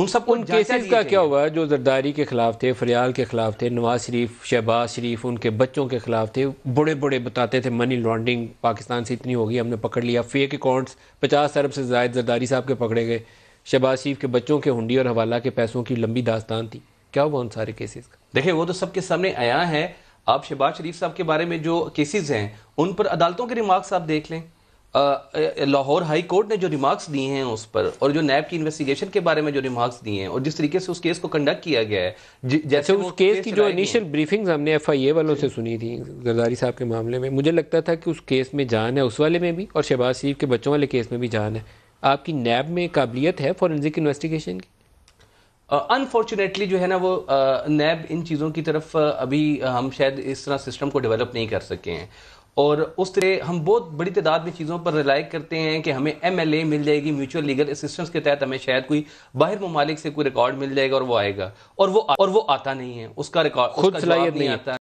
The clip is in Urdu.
ان سب کو کیا ہوا جو زرداری کے خلاف تھے فریال کے خلاف تھے نواز شریف شہباز شریف ان کے بچوں کے خلاف تھے بڑے بڑے بتاتے تھے منی لانڈرنگ پاکستان سے اتنی ہوگی ہم نے پکڑ لیا فیک اکاؤنٹس پچاس ارب سے زائد زرداری صاحب کے پکڑے گئے شہباز شریف کے بچوں کے ہنڈی اور حوالہ کے پیسوں کی لمبی داستان تھی کیا ہوا ان سارے کیسز کا دیکھیں وہ تو سب کے سامنے آیا ہے آپ شہباز شریف صاحب کے بارے میں جو کیسز ہیں ان پر عدالتوں کے ریمارکس آپ دیکھ لیں لاہور ہائی کورٹ نے جو ریمارکس دیے ہیں اس پر اور جو نیب کی انویسٹیگیشن کے بارے میں جو ریمارکس دیے ہیں اور جس طریقے سے اس اس اس کیس کیس کیس کو کیا گیا ہے جی، جیسے اچھا، کی جو بریفنگز ہم نے ایف آئی اے والوں سے جی۔ سنی تھی صاحب کے معاملے میں میں مجھے لگتا تھا کہ جان ہے اس والے میں بھی اور شہباز شریف کے بچوں والے کیس میں بھی جان ہے آپ کی نیب میں قابلیت ہے فورینزک انویسٹیگیشن کی انفارچونیٹلی جو ہے نا وہ نیب ان چیزوں کی طرف ابھی ہم شاید اس طرح سسٹم کو ڈیولپ نہیں کر سکے ہیں اور اس طرح ہم بہت بڑی تعداد میں چیزوں پر ریلائک کرتے ہیں کہ ہمیں ایم ایل اے مل جائے گی میوچل لیگل اسسٹنس کے تحت ہمیں شاید کوئی باہر ممالک سے کوئی ریکارڈ مل جائے گا اور وہ آئے گا اور وہ اور وہ آتا نہیں ہے اس کا ریکارڈ خود نہیں آتا